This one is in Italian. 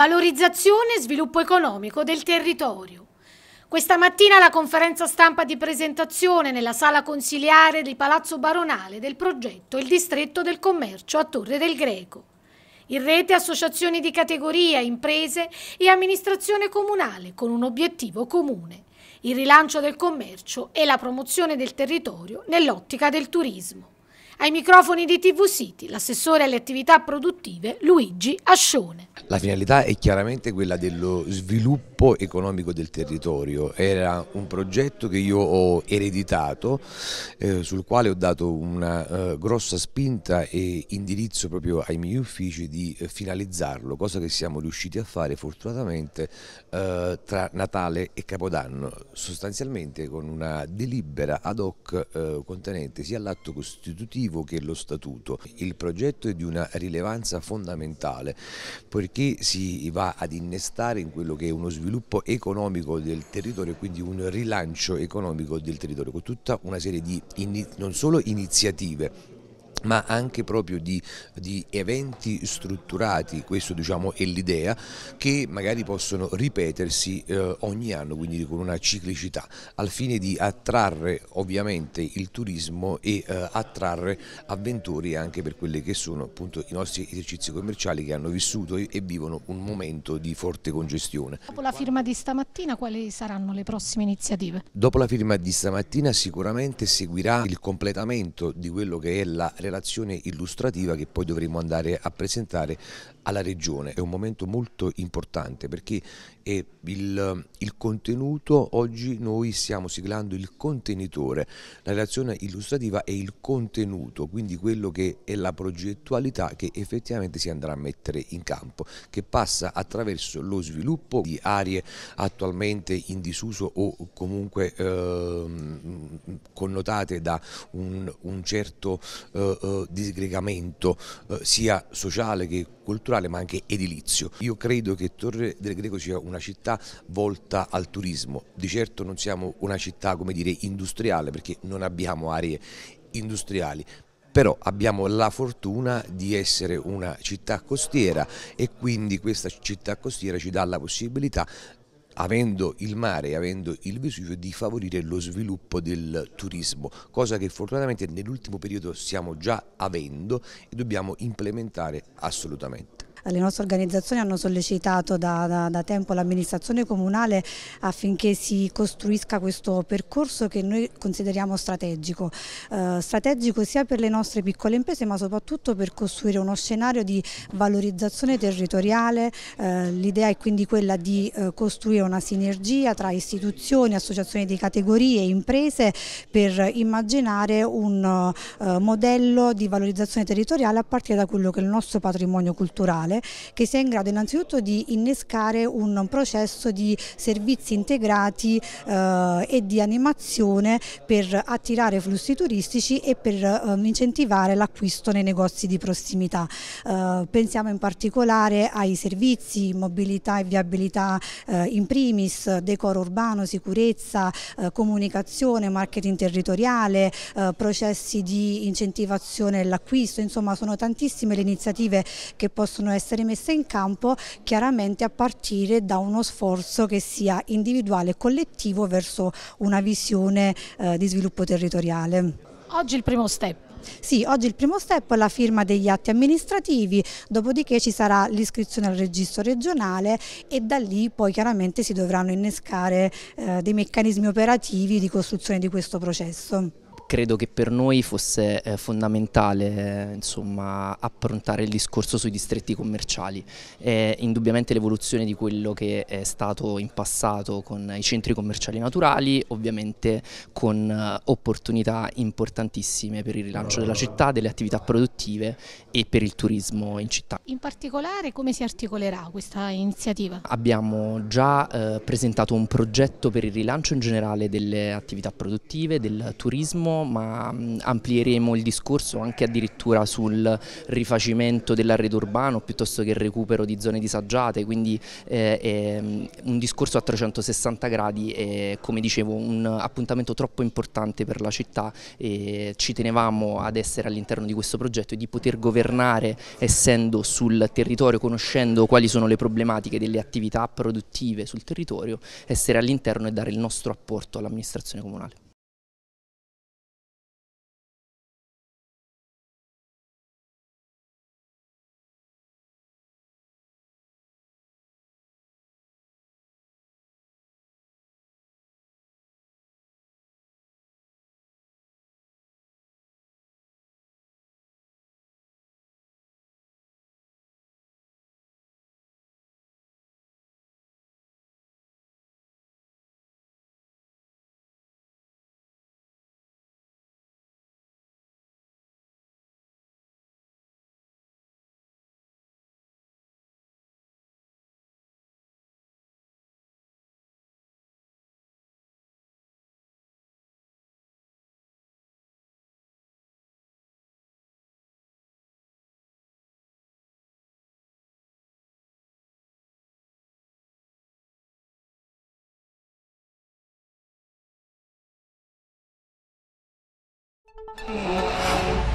Valorizzazione e sviluppo economico del territorio. Questa mattina la conferenza stampa di presentazione nella sala consiliare di Palazzo Baronale del progetto Il distretto del commercio a Torre del Greco. In rete associazioni di categoria, imprese e amministrazione comunale con un obiettivo comune, il rilancio del commercio e la promozione del territorio nell'ottica del turismo. Ai microfoni di TV City, l'assessore alle attività produttive Luigi Ascione. La finalità è chiaramente quella dello sviluppo economico del territorio. Era un progetto che io ho ereditato, eh, sul quale ho dato una eh, grossa spinta e indirizzo proprio ai miei uffici di eh, finalizzarlo, cosa che siamo riusciti a fare fortunatamente eh, tra Natale e Capodanno, sostanzialmente con una delibera ad hoc eh, contenente sia l'atto costitutivo normativo che lo statuto. Il progetto è di una rilevanza fondamentale poiché si va ad innestare in quello che è uno sviluppo economico del territorio e quindi un rilancio economico del territorio con tutta una serie di non solo iniziative ma anche proprio di, di, eventi strutturati, questo diciamo è l'idea, che magari possono ripetersi eh, ogni anno, quindi con una ciclicità, al fine di attrarre ovviamente il turismo e eh, attrarre avventori anche per quelli che sono appunto i nostri esercizi commerciali che hanno vissuto e, e vivono un momento di forte congestione. Dopo la firma di stamattina quali saranno le prossime iniziative? Dopo la firma di stamattina sicuramente seguirà il completamento di quello che è la relazione relazione illustrativa che poi dovremo andare a presentare alla Regione. È un momento molto importante perché e il, il, contenuto, oggi noi stiamo siglando il contenitore, la relazione illustrativa è il contenuto, quindi quello che è la progettualità che effettivamente si andrà a mettere in campo, che passa attraverso lo sviluppo di aree attualmente in disuso o comunque eh, connotate da un, un certo eh, eh, disgregamento eh, sia sociale che culturale ma anche edilizio. Io credo che Torre del Greco sia una città volta al turismo. Di certo non siamo una città come dire, industriale perché non abbiamo aree industriali, però abbiamo la fortuna di essere una città costiera e quindi questa città costiera ci dà la possibilità avendo il mare e avendo il Vesuvio di favorire lo sviluppo del turismo, cosa che fortunatamente nell'ultimo periodo stiamo già avendo e dobbiamo implementare assolutamente. Le nostre organizzazioni hanno sollecitato da, da, da tempo l'amministrazione comunale affinché si costruisca questo percorso che noi consideriamo strategico, eh, strategico sia per le nostre piccole imprese ma soprattutto per costruire uno scenario di valorizzazione territoriale, eh, l'idea è quindi quella di eh, costruire una sinergia tra istituzioni, associazioni di categorie, imprese per immaginare un eh, modello di valorizzazione territoriale a partire da quello che è il nostro patrimonio culturale digitale che sia in grado innanzitutto di innescare un processo di servizi integrati eh, e di animazione per attirare flussi turistici e per eh, incentivare l'acquisto nei negozi di prossimità. Eh, pensiamo in particolare ai servizi, mobilità e viabilità eh, in primis, decoro urbano, sicurezza, eh, comunicazione, marketing territoriale, eh, processi di incentivazione dell'acquisto, insomma sono tantissime le iniziative che possono essere essere messa in campo chiaramente a partire da uno sforzo che sia individuale e collettivo verso una visione eh, di sviluppo territoriale. Oggi il primo step. Sì, oggi il primo step è la firma degli atti amministrativi, dopodiché ci sarà l'iscrizione al registro regionale e da lì poi chiaramente si dovranno innescare eh, dei meccanismi operativi di costruzione di questo processo credo che per noi fosse eh, fondamentale eh, insomma, approntare il discorso sui distretti commerciali. Eh, indubbiamente l'evoluzione di quello che è stato in passato con i centri commerciali naturali, ovviamente con eh, opportunità importantissime per il rilancio della città, delle attività produttive e per il turismo in città. In particolare come si articolerà questa iniziativa? Abbiamo già eh, presentato un progetto per il rilancio in generale delle attività produttive, del turismo ma mm, amplieremo il discorso anche addirittura sul rifacimento dell'arredo urbano piuttosto che il recupero di zone disagiate, quindi eh, è mm, un discorso a 360 gradi è come dicevo un appuntamento troppo importante per la città e ci tenevamo ad essere all'interno di questo progetto e di poter governare essendo sul territorio, conoscendo quali sono le problematiche delle attività produttive sul territorio, essere all'interno e dare il nostro apporto all'amministrazione comunale. Música